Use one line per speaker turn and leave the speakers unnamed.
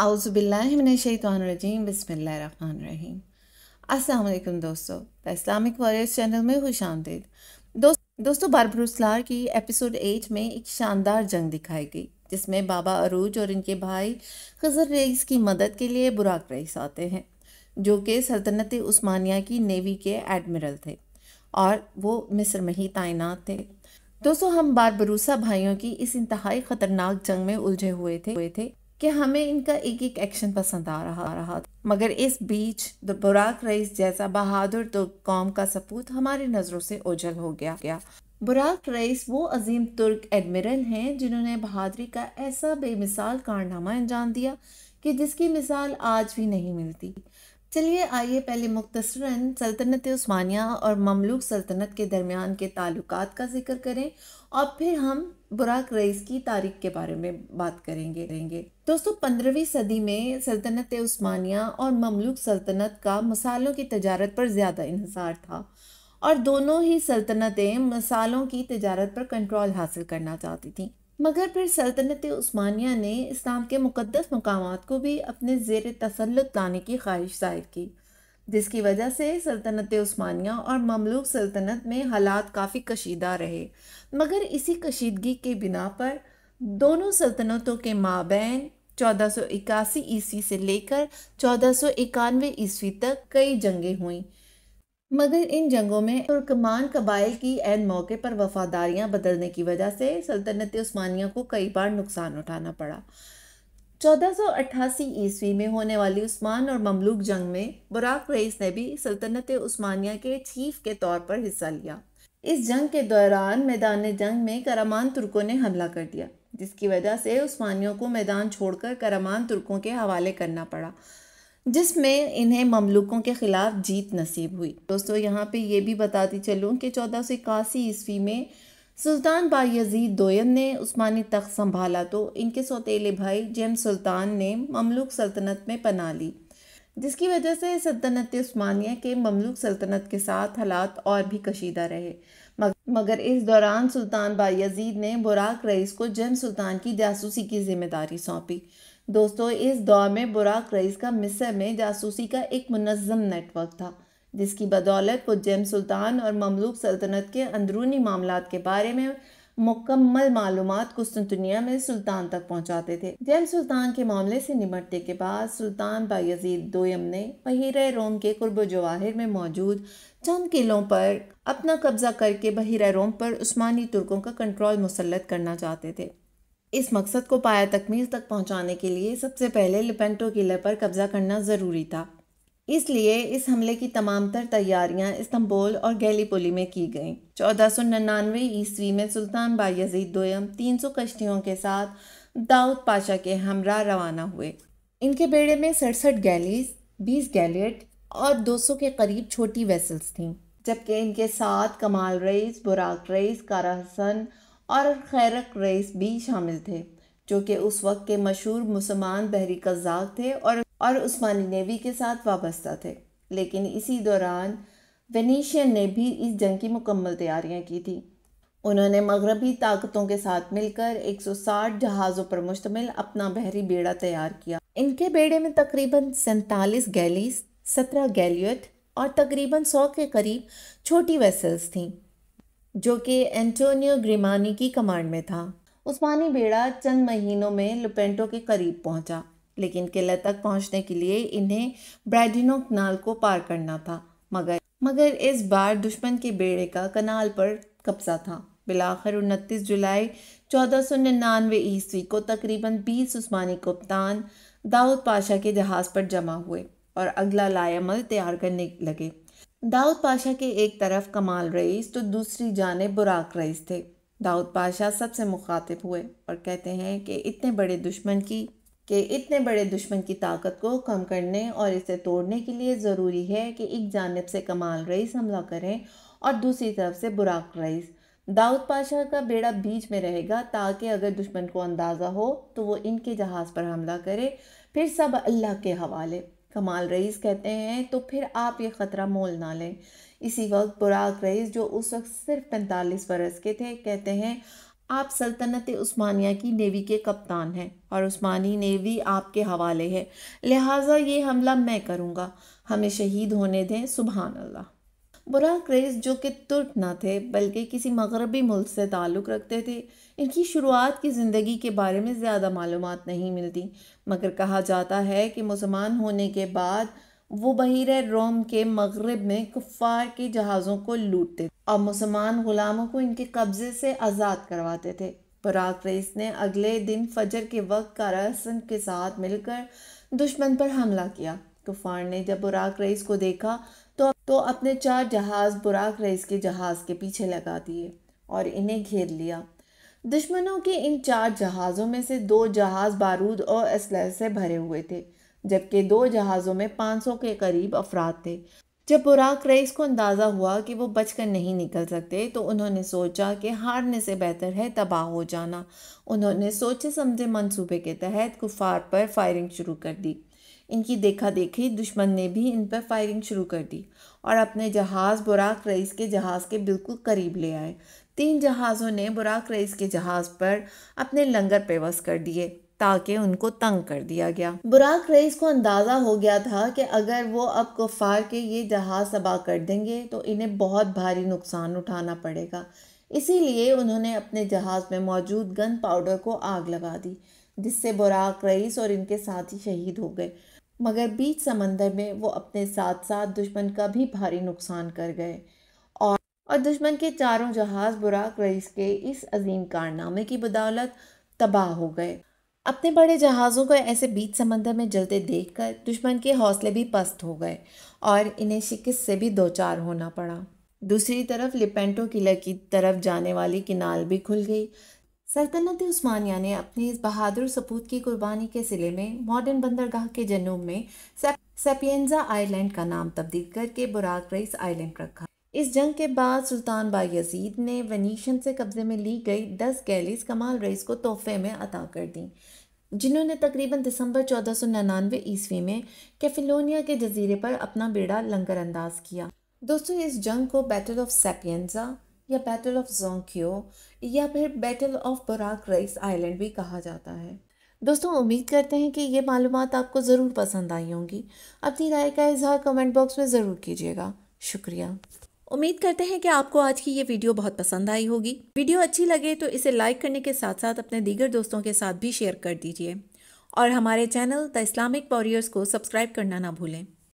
आउज़बिल्लाशैतरजीम बसमीम अस्सलाम दोस्तों द इस्लामिक वॉरियर्स चैनल में खुश आमदीद दोस्त दोस्तों बारबरूसलार की एपिसोड एट में एक शानदार जंग दिखाई गई जिसमें बाबा अरूज और इनके भाई खजर रईस की मदद के लिए बुराक रईस आते हैं जो कि सल्तनत उस्मानिया की नेवी के एडमिरल थे और वो मिस्र में ही तैनात थे दोस्तों हम बारबरूसा भाइयों की इस इंतहाई ख़तरनाक जंग में उलझे हुए थे हुए थे कि हमें इनका एक एक एक्शन पसंद आ रहा रहा मगर इस बीच द बुराक रईस जैसा बहादुर तुर्क तो कौम का सपूत हमारी नज़रों से ओझल हो गया गया बुराक रईस वो अजीम तुर्क एडमिरल हैं जिन्होंने बहादरी का ऐसा बेमिसाल कारनामा अंजाम दिया कि जिसकी मिसाल आज भी नहीं मिलती चलिए आइए पहले मुख्तसरा सल्तनत स्मानिया और ममलूक सल्तनत के दरमियान के ताल्लुक का जिक्र करें और फिर हम बुराक रईस की तारीख के बारे में बात करेंगे रहेंगे दोस्तों पंद्रहवीं सदी में सल्तनत उस्मानिया और ममलूक सल्तनत का मसालों की तजारत पर ज़्यादा इन्हसार था और दोनों ही सल्तनतें मसालों की तजारत पर कंट्रोल हासिल करना चाहती थीं मगर फिर सल्तनत उस्मानिया ने इस्लाम के मुकदस मकाम को भी अपने जेर तसलत लाने की ख्वाहिश जाहिर की जिसकी वजह से सल्तनत उस्मानिया और ममलूक सल्तनत में हालात काफ़ी कशीदा रहे मगर इसी कशीदगी के बिना पर दोनों सल्तनतों के माबैन चौदह सौ इक्यासी ईस्वी से लेकर चौदह सौ इक्यानवे ईस्वी तक कई जंगें हुईं मगर इन जंगों में तुर्कमान कबाइल की एन मौके पर वफादारियां बदलने की वजह से सल्तनत उस्मानिया को कई बार नुकसान उठाना पड़ा 1488 ईस्वी में होने वाली उस्मान और ममलूक जंग में बुराक रईस ने भी सल्तनत उस्मानिया के चीफ के तौर पर हिस्सा लिया इस जंग के दौरान मैदान जंग में करामान तुर्कों ने हमला कर दिया जिसकी वजह से उस्मानियों को मैदान छोड़कर करामान तुर्कों के हवाले करना पड़ा जिसमें इन्हें ममलुकों के ख़िलाफ़ जीत नसीब हुई दोस्तों यहाँ पे ये भी बताती चलूँ कि चौदह सौ इक्यासी ईस्वी में सुल्तान बायजीद दोयन ने उस्मानी तख्त संभाला तो इनके सौतेले भाई जेम सुल्तान ने ममलुक सल्तनत में पना ली जिसकी वजह से सल्तनत उस्मानिया के ममलुक सल्तनत के साथ हालात और भी कशीदा रहे मगर इस दौरान सुल्तान बायजीद ने बुराक रईस को जेम सुल्तान की जासूसी की जिम्मेदारी सौंपी दोस्तों इस दौर में बुराक रईस का मिस्र में जासूसी का एक मनज़म नेटवर्क था जिसकी बदौलत वो जैम सुल्तान और ममलूक सल्तनत के अंदरूनी मामला के बारे में मुकम्मल मालूम कुस्तुनिया में सुल्तान तक पहुंचाते थे जैम सुल्तान के मामले से निमटने के बाद सुल्तान बायजीद दोयम ने बहिर रोम के कुर्ब जवाहिर में मौजूद चंद किलों पर अपना कब्जा करके बहिर रोम पर उस्मानी तुर्कों का कंट्रोल मुसलत करना चाहते थे इस मकसद को पाया तकमील तक पहुंचाने के लिए सबसे पहले लिपेंटो किले पर कब्ज़ा करना ज़रूरी था इसलिए इस हमले की तमाम तर तैयारियाँ इस्तंबोल और गैलीपोली में की गईं चौदह सौ निन्यानवे ईस्वी में सुल्तान बायजीद दोयम तीन सौ कश्तियों के साथ दाऊद पाशा के हमरा रवाना हुए इनके बेड़े में सड़सठ गैलीस बीस गैलियट और दो सौ के करीब छोटी वेसल्स थीं जबकि इनके साथ कमाल रईस बुराक रईस कारा हसन और खैरक रईस भी शामिल थे जो कि उस वक्त के मशहूर मुसलमान बहरी कज़ाक थे और और उस्मानी नेवी के साथ वाबस्ता थे लेकिन इसी दौरान वेनीशियन ने भी इस जंग की मुकम्मल तैयारियां की थी उन्होंने मगरबी ताकतों के साथ मिलकर 160 जहाज़ों पर मुश्तमिल अपना बहरी बेड़ा तैयार किया इनके बेड़े में तकरीबन सैंतालीस गैलीस सत्रह गैलियट और तकरीबन सौ के करीब छोटी वेसल्स थीं जो कि एंटोनियो ग्रिमानी की कमांड में था उस्मानी बेड़ा चंद महीनों में लुपेंटो के करीब पहुंचा लेकिन किले तक पहुंचने के लिए इन्हें ब्रैडिनो कनाल को पार करना था मगर मगर इस बार दुश्मन के बेड़े का कनाल पर कब्जा था बिलाखिर उनतीस जुलाई चौदह सौ निन्यानवे ईस्वी को तकरीबन बीस उस्मानी कप्तान दाऊद पाशा के जहाज़ पर जमा हुए और अगला लायमल तैयार करने लगे दाऊद पाशा के एक तरफ कमाल रईस तो दूसरी जाने बुराक रईस थे दाऊद पाशा सबसे मुखातिब हुए और कहते हैं कि इतने बड़े दुश्मन की कि इतने बड़े दुश्मन की ताकत को कम करने और इसे तोड़ने के लिए ज़रूरी है कि एक जानब से कमाल रईस हमला करें और दूसरी तरफ से बुराक रईस दाऊद पाशा का बेड़ा बीच में रहेगा ताकि अगर दुश्मन को अंदाज़ा हो तो वो इनके जहाज़ पर हमला करे फिर सब अल्लाह के हवाले कमाल रईस कहते हैं तो फिर आप ये ख़तरा मोल ना लें इसी वक्त बुराक रईस जो उस वक्त सिर्फ पैंतालीस बरस के थे कहते हैं आप सल्तनत उस्मानिया की नेवी के कप्तान हैं और उस्मानी नेवी आपके हवाले है लिहाजा ये हमला मैं करूँगा हमें शहीद होने दें सुबहानल्ला अल्लाह बुरा क्रेज जो कि तुर्क ना थे बल्कि किसी मगरबी मुल्क से ताल्लुक़ रखते थे इनकी शुरुआत की ज़िंदगी के बारे में ज़्यादा मालूम नहीं मिलती मगर कहा जाता है कि मुसलमान होने के बाद वो बहिर रोम के मगरब में कुफ़ार के जहाज़ों को लूटते और मुसलमान ग़ुलामों को इनके कब्ज़े से आज़ाद करवाते थे बराक रईस ने अगले दिन फजर के वक्त कारासन के साथ मिलकर दुश्मन पर हमला किया कुफ़ार ने जब बराक रईस को देखा तो तो अपने चार जहाज बुराक रईस के जहाज के पीछे लगा दिए और इन्हें घेर लिया दुश्मनों के इन चार जहाज़ों में से दो जहाज़ बारूद और असलह से भरे हुए थे जबकि दो जहाज़ों में 500 के करीब अफराद थे जब बुराक रईस को अंदाज़ा हुआ कि वो बचकर नहीं निकल सकते तो उन्होंने सोचा कि हारने से बेहतर है तबाह हो जाना उन्होंने सोचे समझे मंसूबे के तहत कुफार पर फायरिंग शुरू कर दी इनकी देखा देखी दुश्मन ने भी इन पर फायरिंग शुरू कर दी और अपने जहाज़ बुराक रईस के जहाज़ के बिल्कुल करीब ले आए तीन जहाज़ों ने बुराक रईस के जहाज़ पर अपने लंगर पेवस कर दिए ताकि उनको तंग कर दिया गया बुराक रईस को अंदाज़ा हो गया था कि अगर वो अब कुफार के ये जहाज़ तबाह कर देंगे तो इन्हें बहुत भारी नुकसान उठाना पड़ेगा इसीलिए उन्होंने अपने जहाज़ में मौजूद गन पाउडर को आग लगा दी जिससे बुराक रईस और इनके साथी शहीद हो गए मगर बीच समंदर में वो अपने साथ साथ दुश्मन का भी भारी नुकसान कर गए और और दुश्मन के चारों जहाज बुराक रईस के इस अजीम कारनामे की बदौलत तबाह हो गए अपने बड़े जहाज़ों को ऐसे बीच समंदर में जलते देखकर दुश्मन के हौसले भी पस्त हो गए और इन्हें शिकस्त से भी दो चार होना पड़ा दूसरी तरफ लिपेंटो किला की तरफ जाने वाली किनाल भी खुल गई सल्तनत उस्मानिया ने अपने इस बहादुर सपूत की कुर्बानी के सिले में मॉडर्न बंदरगाह के जनूब में सेपियंजा आइलैंड का नाम तब्दील करके बुराक रईस आइलैंड रखा इस जंग के बाद सुल्तान बायजीद ने वनीशन से कब्ज़े में ली गई दस गैलीस कमाल रईस को तोहफे में अता कर दी जिन्होंने तकरीबन दिसंबर चौदह सौ निन्यानवे ईस्वी में कैफिलोनिया के जजीरे पर अपना बेड़ा लंगर अंदाज किया दोस्तों इस जंग को बैटल ऑफ सेपियंजा या बैटल ऑफ जोंक्यो या फिर बैटल ऑफ बराक रईस आइलैंड भी कहा जाता है दोस्तों उम्मीद करते हैं कि ये मालूम आपको ज़रूर पसंद आई होंगी अपनी राय का इजहार कमेंट बॉक्स में ज़रूर कीजिएगा शुक्रिया उम्मीद करते हैं कि आपको आज की ये वीडियो बहुत पसंद आई होगी वीडियो अच्छी लगे तो इसे लाइक करने के साथ साथ अपने दीगर दोस्तों के साथ भी शेयर कर दीजिए और हमारे चैनल द इस्लामिक वॉरियर्स को सब्सक्राइब करना ना भूलें